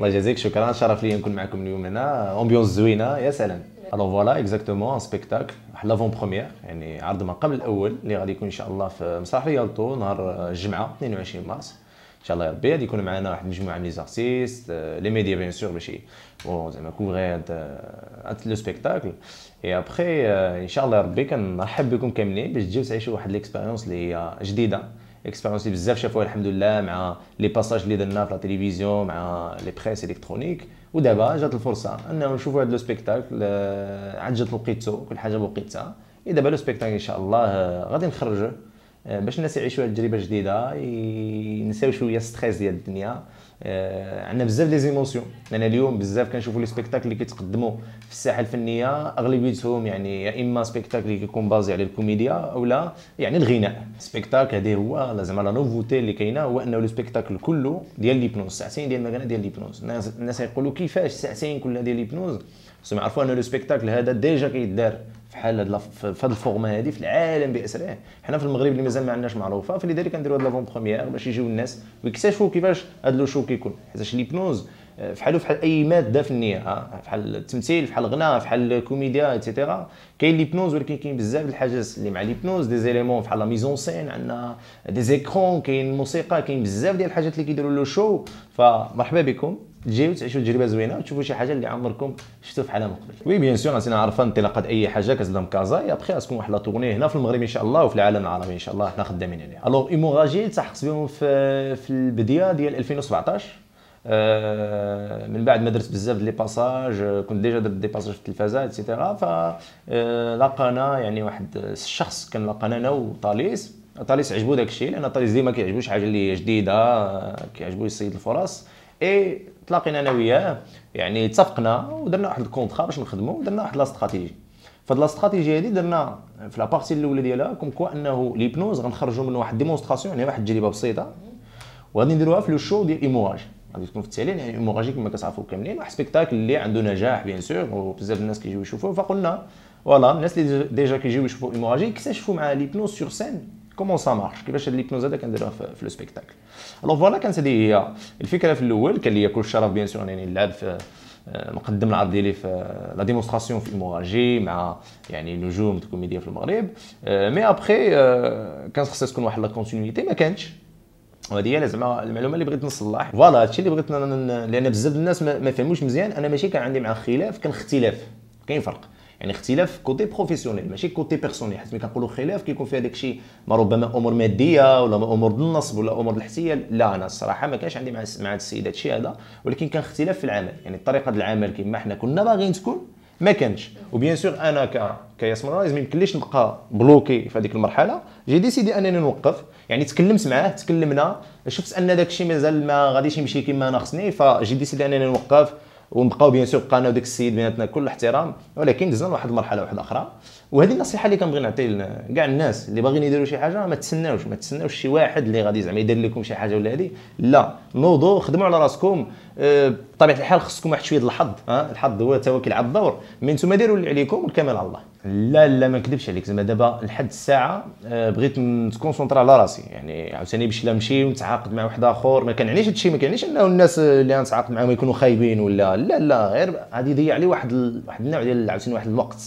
الله يجازيك شكرا شرف لي نكون معكم اليوم هنا امبيونس زوينه يا سلام الو فوالا اكزاكتومون ان سبيكتاكل واحد لافون بروميير يعني عرض ما قبل الاول اللي غادي يكون ان شاء الله في مسرح ريالتو نهار الجمعه 22 مارس ان شاء الله يا ربي غادي يكون معنا واحد المجموعه من لي لي ميديا بيان سور باش زعما كوفغي هاد لو سبيكتاكل اي ابخي ان شاء الله يا ربي كنرحب بكم كاملين باش تجيو تعيشوا واحد ليكسبيريونس اللي هي جديده اكسبيرونس اللي بزاف شافوها الحمد لله مع لي باساج اللي درنا في لا تيليفزيون مع لي بريس الكترونيك ودابا جات الفرصه انه نشوفوا هذا لو سبيكتاكل عاد جات وقيتو كل حاجه بوقيتها اي دابا لو سبيكتاكل ان شاء الله غادي نخرجه باش الناس يعيشوا هذه التجربه جديده ينساو شويه ستريس ديال الدنيا آه، عندنا بزاف لي زيموسيون انا اليوم بزاف كنشوفوا لي سبيكتاكل اللي كيتقدموا في الساحه الفنيه اغلبيتهم يعني يا اما سبيكتاكل اللي كيكون بازي على الكوميديا اولا يعني الغناء سبيكتاكل هذا هو زعما لا نوفوتي اللي كاينه هو انه لو سبيكتاكل كله ديال ليبنوز ساعتين ديال المغنى ديال ليبنوز الناس الناس يقولوا كيفاش ساعتين كلها ديال ليبنوز خصهم يعرفوا ان لو سبيكتاكل هذا ديجا كيدار في حال هاد في هاد الفورما هذه في العالم باسره حنا في المغرب اللي مازال ما عندناش معروفه فلذلك كنديروا هاد لافون بروميير باش يجيو الناس ويكتشفوا كيفاش هاد لو شو كيكون حيتاش ليبنوز آه، فحالو فحال اي ماده فنيه آه، فحال التمثيل فحال الغناء فحال الكوميديا ايتترا كاين ليبنوز ولكن كاين بزاف الحاجات اللي مع ليبنوز دي زيليمون فحال لا ميزون سين عندنا دي زيكرون كاين الموسيقى كاين بزاف ديال الحاجات اللي كيديروا لو شو فمرحبا بكم تجيو تعيشوا تجربه زوينه وتشوفوا شي حاجه اللي عمركم شفتوا في من قبل وي بيان سور راسنا عارفه انطلاقه اي حاجه كتبدا من كازا يا ابخي غتكون واحد لا تورني هنا في المغرب ان شاء الله وفي العالم العربي ان شاء الله حنا خدامين عليها الوغ ايموراجي التحقت بهم في في البدايه ديال 2017 آه، من بعد ما درت بزاف لي باساج آه، كنت ديجا درت دي باساج في التلفازه اتسيتيرا آه، لقانا يعني واحد الشخص كان لقانا انا وطاليس طاليس عجبو داك الشيء لان طاليس ديما كيعجبو شي حاجه اللي جديده كيعجبو يصيد الفرص اي تلاقينا انا وياه يعني اتفقنا ودرنا واحد الكونترا باش نخدموا ودرنا واحد لا استراتيجي فهاد لا استراتيجي هادي درنا في لا بارتي الاولى ديالها كوم كوا انه ليبنوز غنخرجوا من واحد ديمونستراسيون يعني واحد التجربه بسيطه وغادي نديروها في لو شو ديال ايموراج غادي تكون في التعليم يعني ايموراجي كما كتعرفوا كاملين واحد سبيكتاكل اللي عنده نجاح بيان سور وبزاف الناس كيجيو يشوفوه فقلنا فوالا الناس اللي ديجا كيجيو يشوفوا ايموراجي يكتشفوا مع ليبنوز سور سين كومون سا مارش كيفاش هاد ليبنوز هذا كنديرها في لو سبيكتاكل الوغ فوالا كانت هذه هي الفكره في الاول كان ليا كل الشرف بيان سور انني نلعب في نقدم العرض ديالي في لا euh, ديمونستراسيون في موراجي مع يعني نجوم الكوميديا في المغرب مي ابخي كان خصها تكون واحد لا كونتينيتي ما كانتش وهذه هي زعما المعلومه اللي بغيت نصلح فوالا هادشي اللي بغيت لان بزاف الناس ما فهموش مزيان انا ماشي كان عندي مع خلاف كان اختلاف كاين فرق يعني اختلاف كوتي بروفيسيونيل ماشي كوتي بيرسونيل حيت ملي كنقولوا خلاف كيكون فيها داكشي ما ربما امور ماديه ولا امور النصب ولا امور الاحتيال لا انا الصراحه ما كانش عندي مع مع السيد الشيء هذا ولكن كان اختلاف في العمل يعني طريقه العمل كما حنا كنا باغيين تكون ما كانش وبيان سور انا ك كياسمر رايز ما يمكنليش نبقى بلوكي في هذيك المرحله جي ديسيدي انني نوقف يعني تكلمت معاه تكلمنا شفت ان داك الشيء مازال ما غاديش يمشي كما انا خصني فجي ديسيدي انني نوقف ونبقاو بيان سور بقانا وداك السيد بيناتنا كل احترام ولكن دزنا لواحد المرحله واحده اخرى وهذه النصيحه اللي كنبغي نعطي كاع الناس اللي باغيين يديروا شي حاجه ما تسناوش ما تسناوش شي واحد اللي غادي زعما يدير لكم شي حاجه ولا هذه لا نوضوا خدموا على راسكم بطبيعه الحال خصكم واحد شويه الحظ ها الحظ هو توكل على الدور مي نتوما ديروا اللي عليكم والكمال على الله لا لا ما نكذبش عليك زعما دابا لحد الساعه آه، بغيت نتكونسونطرا على راسي يعني عاوتاني باش لا نمشي ونتعاقد مع واحد اخر ما كنعنيش هادشي ما كنعنيش انه الناس اللي غنتعاقد معاهم يكونوا خايبين ولا لا لا غير غادي يضيع لي واحد ال... واحد النوع ديال عاوتاني واحد الوقت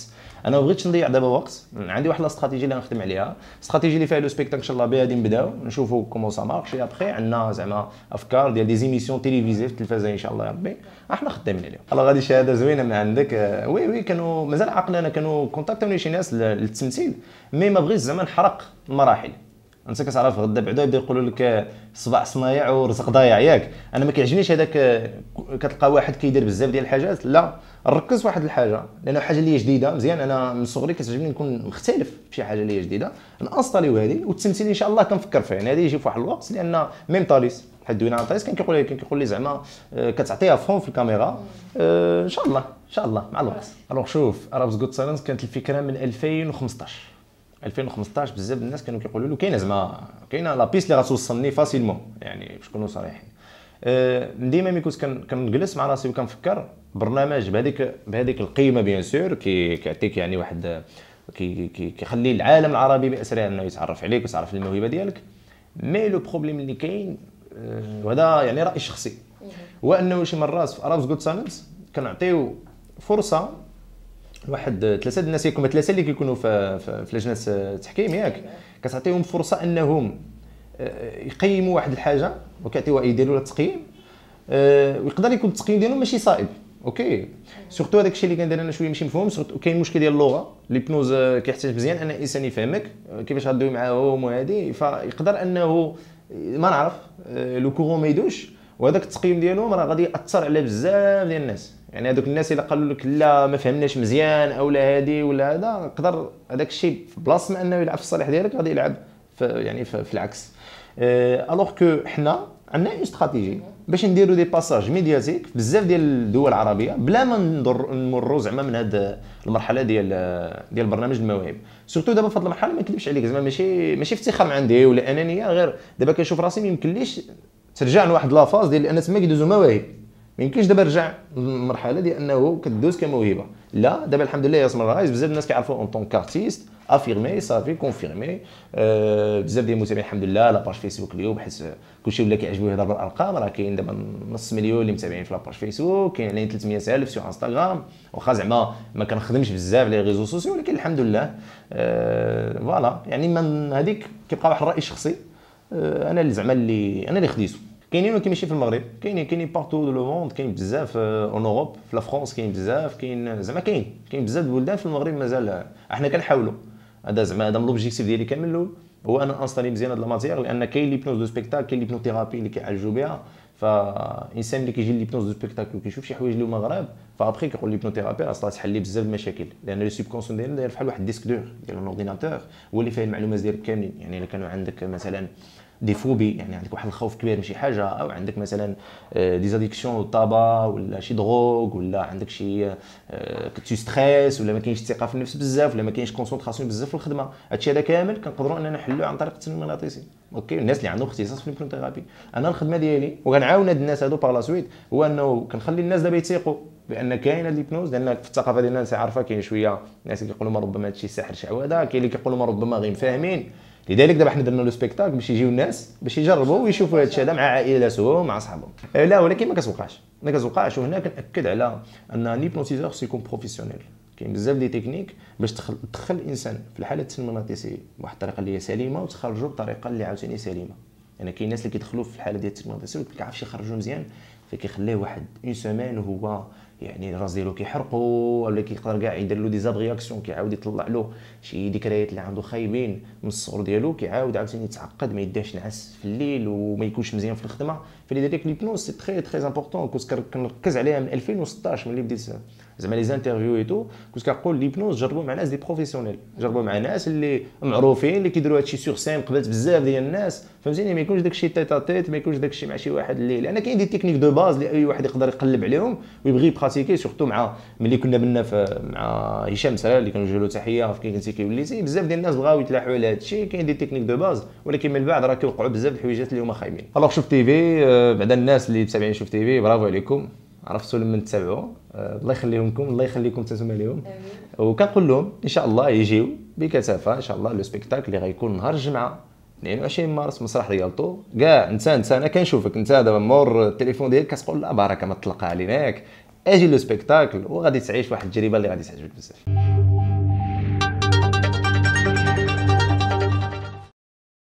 انا ما بغيتش نضيع دابا وقت عندي واحد الاستراتيجي اللي غنخدم عليها الاستراتيجي اللي فيها لو سبيكتاك ان شاء الله بها نبداو نشوفوا كومون سا مارشي ابخي عندنا زعما افكار ديال دي زيميسيون تيليفيزي في التلفازه ان شاء الله يا ربي احنا خدامين عليهم الله غادي شهاده زوينه من عندك آه، وي وي كانوا مازال عقلنا كانوا كونتاكتوني شي ناس للتمثيل مي ما بغيتش زعما نحرق المراحل انت كتعرف غدا بعدا يبدا يقولوا لك صباع صنايع ورزق ضايع ياك انا ما كيعجبنيش هذاك كتلقى واحد كيدير بزاف ديال الحاجات لا ركز واحد الحاجه لانه حاجه اللي هي جديده مزيان انا من صغري كتعجبني نكون مختلف شي حاجه اللي هي جديده نانستاليو هذه والتمثيل ان شاء الله كنفكر فيه يعني هذه يجي في واحد الوقت لان ميم طاليس حد دوينا عن طاليس كان كيقول كان كيقول لي زعما آه، كتعطيها فون في الكاميرا آه، ان شاء الله ان شاء الله مع الوقت الوغ شوف ارابز جود سايلنس كانت الفكره من 2015 2015 بزاف الناس كانوا كيقولوا له كاينه زعما كاينه لا بيس اللي غتوصلني فاسيلمون يعني باش نكونوا صريحين آه، ديما ملي كنت كنجلس مع راسي وكنفكر برنامج بهذيك بهذيك القيمه بيان سور كيعطيك يعني واحد كي كيخلي العالم العربي باسرها انه يتعرف عليك ويتعرف الموهبه ديالك مي لو بروبليم اللي كاين آه، وهذا يعني راي شخصي هو انه شي مرات في ارابز جود سانس كنعطيو فرصه واحد ثلاثه الناس يكونوا ثلاثه اللي كيكونوا في في لجنه التحكيم ياك كتعطيهم فرصه انهم آه، يقيموا واحد الحاجه وكيعطيوها يديروا لها تقييم آه، ويقدر يكون التقييم ديالهم ماشي صائب اوكي سورتو هذاك الشيء اللي كندير انا شويه ماشي مفهوم سورتو كاين مشكل ديال اللغه الهيبنوز آه، كيحتاج مزيان ان الانسان يفهمك كيفاش غدوي معاهم وهذه فيقدر انه ما نعرف لو كورون ما يدوش وهذاك التقييم ديالهم راه غادي ياثر على بزاف ديال الناس يعني هذوك الناس الا قالوا لك لا ما فهمناش مزيان او لا هادي ولا هذا يقدر هذاك الشيء في بلاصه ما انه يلعب في الصالح ديالك غادي يلعب في يعني في, في العكس الوغ كو حنا عندنا اون استراتيجي باش نديروا دي باساج ميدياتيك في بزاف ديال الدول العربيه بلا ما نمروا زعما من هذه المرحله ديال ديال برنامج المواهب سورتو دابا في هذه المرحله ما نكذبش عليك زعما ماشي ماشي افتخار عندي ولا انانيه غير دابا كنشوف راسي ما يمكنليش ترجع لواحد لافاز ديال ان تما كيدوزو مواهب ما يمكنش دابا نرجع للمرحله ديال انه كدوز كموهبه لا دابا الحمد لله ياسمر رايز بزاف الناس كيعرفوا اون طون ارتيست افيرمي صافي كونفيرمي آه، بزاف ديال المتابعين الحمد لله لاباج فيسبوك اليوم حيت كلشي ولا كيعجبو يهضر بالارقام راه كاين دابا نص مليون اللي متابعين في لاباج فيسبوك كاين عليه الف في انستغرام واخا زعما ما كنخدمش بزاف لي ريزو سوسيو ولكن الحمد لله فوالا آه، يعني من هذيك كيبقى واحد الراي شخصي آه، انا اللي زعما اللي انا اللي خديته كاينين ولكن ماشي في المغرب كاينين كاينين بارتو دو لو موند كاين بزاف اون آه، اوروب في لا فرونس كاين بزاف كاين زعما كاين كاين بزاف البلدان في المغرب مازال آه، احنا كنحاولوا هذا زعما هذا من لوبجيكتيف ديالي كامل الاول هو انا انستالي مزيان هاد لاماتيغ لان كاين لي بنوز دو سبيكتاكل كاين لي بنو ثيرابي اللي كيعالجوا بها فالانسان اللي كيجي لي بنوز دو سبيكتاكل وكيشوف شي حوايج اللي هما غراب فابخي كيقول لي بنو ثيرابي راه تحل لي بزاف المشاكل لان لو سيبكونسون ديالنا داير بحال واحد ديسك دور ديال الاورديناتور هو اللي فيه المعلومات ديالك كاملين يعني الا كانوا عندك مثلا دي فوبي يعني عندك واحد الخوف كبير من شي حاجه او عندك مثلا ديزاديكسيون آه، للطابا ولا شي دروغ ولا عندك شي كتو آه، ستريس ولا ما كاينش الثقه في النفس بزاف ولا ما كاينش كونسونطراسيون بزاف في الخدمه هادشي هذا كامل كنقدروا اننا نحلوه عن طريق التنميه المغناطيسي اوكي الناس اللي عندهم اختصاص في البرونتيرابي انا الخدمه ديالي وغنعاون هاد الناس هادو باغ لا سويت هو انه كنخلي الناس دابا يتيقوا بان كاين هاد الهيبنوز لان في الثقافه ديالنا الناس عارفه كاين شويه الناس اللي كيقولوا ما ربما هادشي سحر شعوذه كاين اللي كيقولوا ما ربما غير فاهمين لذلك دابا حنا درنا لو سبيكتاكل باش يجيو الناس باش يجربوا ويشوفوا هذا الشيء هذا مع عائلاتهم مع اصحابهم آه، لا ولكن ما كتوقعش ما كتوقعش وهنا كناكد على ان ليبنوتيزور سيكون بروفيسيونيل كاين بزاف دي تكنيك باش تدخل تدخل الانسان في الحاله التنميطيسيه بواحد الطريقه اللي هي سليمه وتخرجوا بطريقه اللي عاوتاني سليمه يعني كاين الناس اللي كيدخلوا في الحاله ديال التنميطيسيه ما كيعرفش يخرجوا مزيان فكيخليه واحد اون سيمين وهو يعني الراس ديالو كيحرقوا ولا كيقدر كاع يدير له دي زابغياكسيون كيعاود يطلع له شي ذكريات اللي عنده خايبين من الصغر ديالو كيعاود عاوتاني يتعقد ما يداش نعس في الليل وما يكونش مزيان في الخدمه فلذلك ليبنوز سي تري تري امبورطون كنركز عليها من 2016 ملي بديت زعما لي زانترفيو اي تو كنت كنقول ليبنوز جربوا مع ناس دي بروفيسيونيل جربوا مع ناس اللي معروفين اللي كيديروا هادشي سور سين قبلت بزاف ديال الناس فهمتيني ما يكونش داكشي تيتا تيت ما يكونش داكشي مع شي واحد اللي لان كاين دي تكنيك دو باز اللي اي واحد يقدر يقلب عليهم ويبغي يبراتيكي سورتو مع ملي كنا بنا مع هشام سرا اللي كنوجه له تحيه في كنتي كيوليتي بزاف ديال الناس بغاو يتلاحوا على هادشي كاين دي تكنيك دو باز ولكن من بعد راه كيوقعوا بزاف الحويجات اللي هما خايبين الوغ شوف تي في بعدا الناس اللي متابعين شوف تي في برافو عليكم عرفتوا لمن تتابعوا آه، الله يخليهمكم الله يخليكم نتوما ليهم وكنقول لهم ان شاء الله يجيو بكثافه ان شاء الله لو سبيكتاكل اللي غيكون نهار الجمعه 22 مارس مسرح ريالتو كاع انت انت انا كنشوفك انت دابا مور التليفون ديالك كتقول لا بركه ما تطلقها علينا اجي لو سبيكتاكل وغادي تعيش واحد التجربه اللي غادي تعجبك بزاف